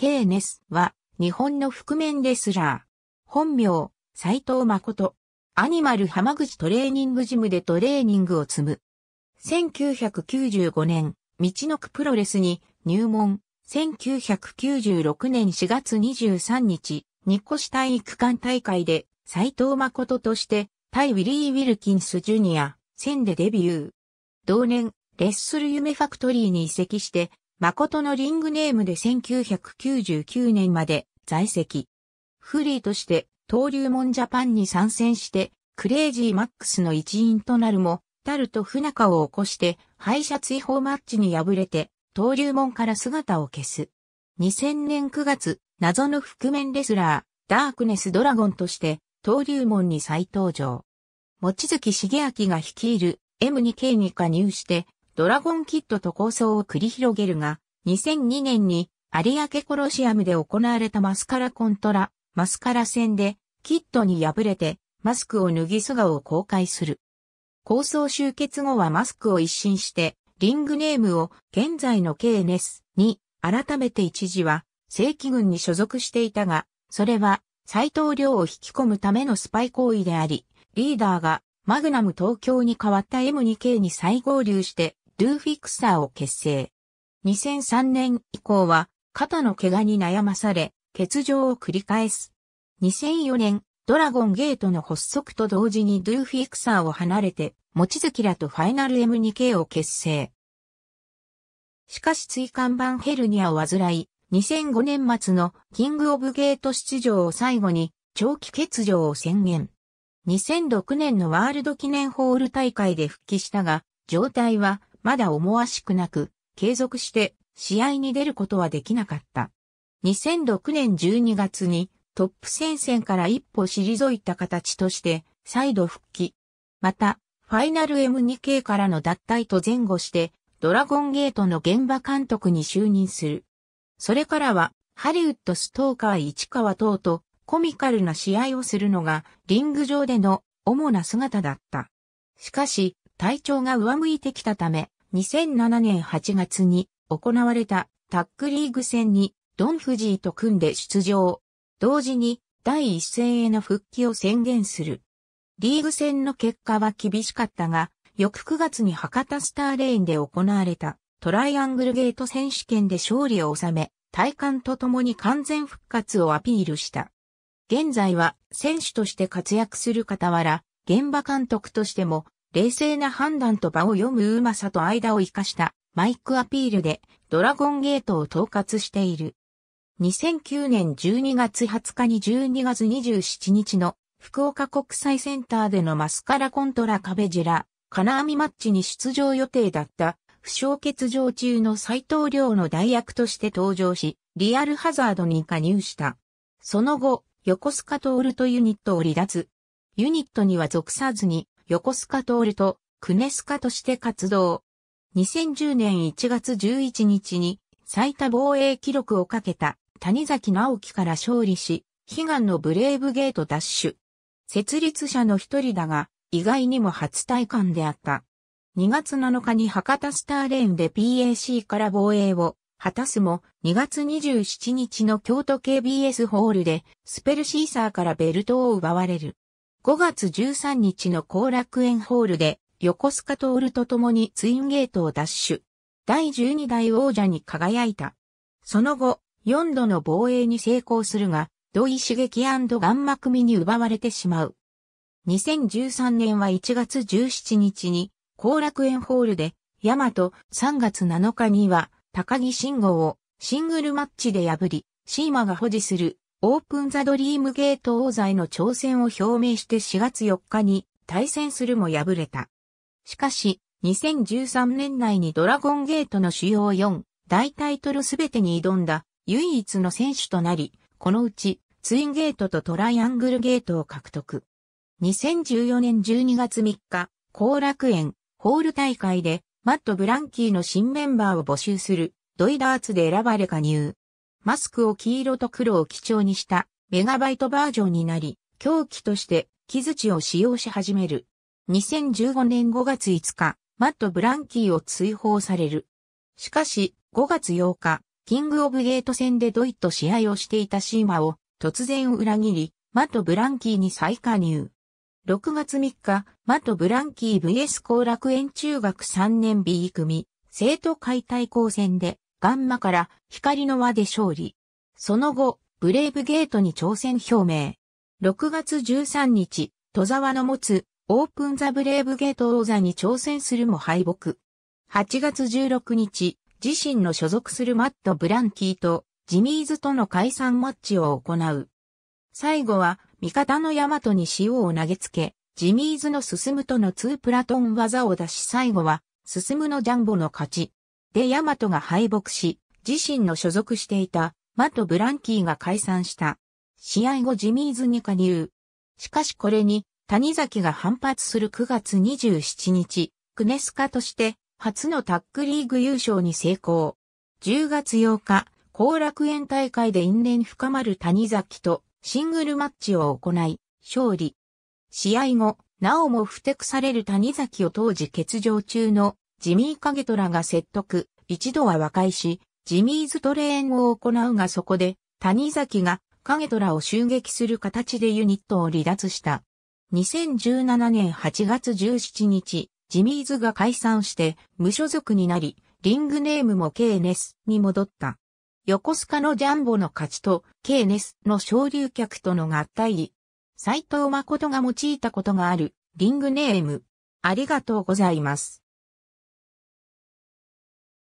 ケーネスは、日本の覆面レスラー。本名、斎藤誠。アニマル浜口トレーニングジムでトレーニングを積む。1995年、道のくプロレスに入門。1996年4月23日、日越体育館大会で、斎藤誠として、対ウィリー・ウィルキンス・ジュニア、戦でデビュー。同年、レッスル夢ファクトリーに移籍して、誠のリングネームで1999年まで在籍。フリーとして登竜門ジャパンに参戦して、クレイジーマックスの一員となるも、タルと不仲を起こして、敗者追放マッチに敗れて、登竜門から姿を消す。2000年9月、謎の覆面レスラー、ダークネスドラゴンとして、登竜門に再登場。持月茂明が率いる M2K に加入して、ドラゴンキッドと構想を繰り広げるが、2002年に有明コロシアムで行われたマスカラコントラ、マスカラ戦で、キッドに敗れて、マスクを脱ぎ素顔を公開する。構想終結後はマスクを一新して、リングネームを現在の KNS に改めて一時は正規軍に所属していたが、それは斎藤亮を引き込むためのスパイ行為であり、リーダーがマグナム東京に変わった M2K に再合流してドゥーフィクサーを結成。2003年以降は肩の怪我に悩まされ、欠場を繰り返す。2004年、ドラゴンゲートの発足と同時にドゥーフィクサーを離れて、持月らとファイナル M2K を結成。しかし椎間板ヘルニアを患い、2005年末のキングオブゲート出場を最後に長期欠場を宣言。2006年のワールド記念ホール大会で復帰したが、状態はまだ思わしくなく、継続して試合に出ることはできなかった。2006年12月にトップ戦線から一歩退いた形として再度復帰。また、ファイナル M2K からの脱退と前後して、ドラゴンゲートの現場監督に就任する。それからは、ハリウッドストーカー市川等とコミカルな試合をするのがリング上での主な姿だった。しかし、体調が上向いてきたため、2007年8月に行われたタックリーグ戦にドン・フジーと組んで出場。同時に第一戦への復帰を宣言する。リーグ戦の結果は厳しかったが、翌9月に博多スターレーンで行われたトライアングルゲート選手権で勝利を収め、体幹と共に完全復活をアピールした。現在は選手として活躍する傍ら、現場監督としても冷静な判断と場を読むうまさと間を生かしたマイクアピールでドラゴンゲートを統括している。2009年12月20日に12月27日の福岡国際センターでのマスカラコントラカベジラ、金網マッチに出場予定だった負傷欠場中の斎藤亮の代役として登場し、リアルハザードに加入した。その後、横須賀トールとユニットを離脱。ユニットには属さずに、横須賀ると、クネスカとして活動。2010年1月11日に、最多防衛記録をかけた、谷崎直樹から勝利し、悲願のブレイブゲートダッシュ。設立者の一人だが、意外にも初体感であった。2月7日に博多スターレーンで PAC から防衛を果たすも2月27日の京都 KBS ホールでスペルシーサーからベルトを奪われる。5月13日の後楽園ホールで横須賀徹と共にツインゲートを奪取。第12代王者に輝いた。その後、4度の防衛に成功するが、土井刺激ガンマ組に奪われてしまう。2013年は1月17日に、後楽園ホールで、ヤマト3月7日には、高木慎吾をシングルマッチで破り、シーマが保持するオープンザドリームゲート王座への挑戦を表明して4月4日に対戦するも敗れた。しかし、2013年内にドラゴンゲートの主要4大タイトルすべてに挑んだ唯一の選手となり、このうちツインゲートとトライアングルゲートを獲得。2014年12月3日、後楽園ホール大会でマット・ブランキーの新メンバーを募集するドイダーツで選ばれ加入。マスクを黄色と黒を基調にしたメガバイトバージョンになり、狂気として木槌を使用し始める。2015年5月5日、マット・ブランキーを追放される。しかし、5月8日、キング・オブ・ゲート戦でドイと試合をしていたシーマを突然裏切り、マット・ブランキーに再加入。6月3日、マット・ブランキー VS 後楽園中学3年 B 組、生徒解体抗戦でガンマから光の輪で勝利。その後、ブレイブゲートに挑戦表明。6月13日、戸沢の持つオープンザブレイブゲート王座に挑戦するも敗北。8月16日、自身の所属するマット・ブランキーとジミーズとの解散マッチを行う。最後は、味方のヤマトに塩を投げつけ、ジミーズの進むとの2プラトン技を出し最後は、進むのジャンボの勝ち。でヤマトが敗北し、自身の所属していたマト・ブランキーが解散した。試合後ジミーズに加入。しかしこれに谷崎が反発する9月27日、クネスカとして初のタックリーグ優勝に成功。10月8日、後楽園大会で因縁深まる谷崎とシングルマッチを行い、勝利。試合後、なおも不適される谷崎を当時欠場中のジミー・カゲトラが説得、一度は和解し、ジミーズトレーンを行うがそこで、谷崎がカゲトラを襲撃する形でユニットを離脱した。2017年8月17日、ジミーズが解散して無所属になり、リングネームもケーネスに戻った。横須賀のジャンボの勝ちとケーネスの昇竜客との合体。斎藤誠が用いたことがあるリングネーム。ありがとうございます。